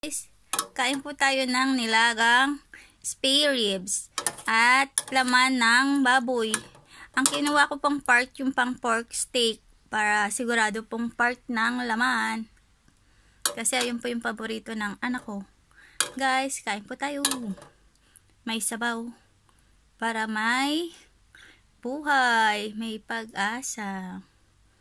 guys, kain po tayo ng nilagang spare ribs at laman ng baboy. Ang kinuha ko pang part yung pang pork steak para sigurado pong part ng laman. Kasi ayun po yung paborito ng anak ko. Guys, kain po tayo. May sabaw para may buhay, may pag-asa.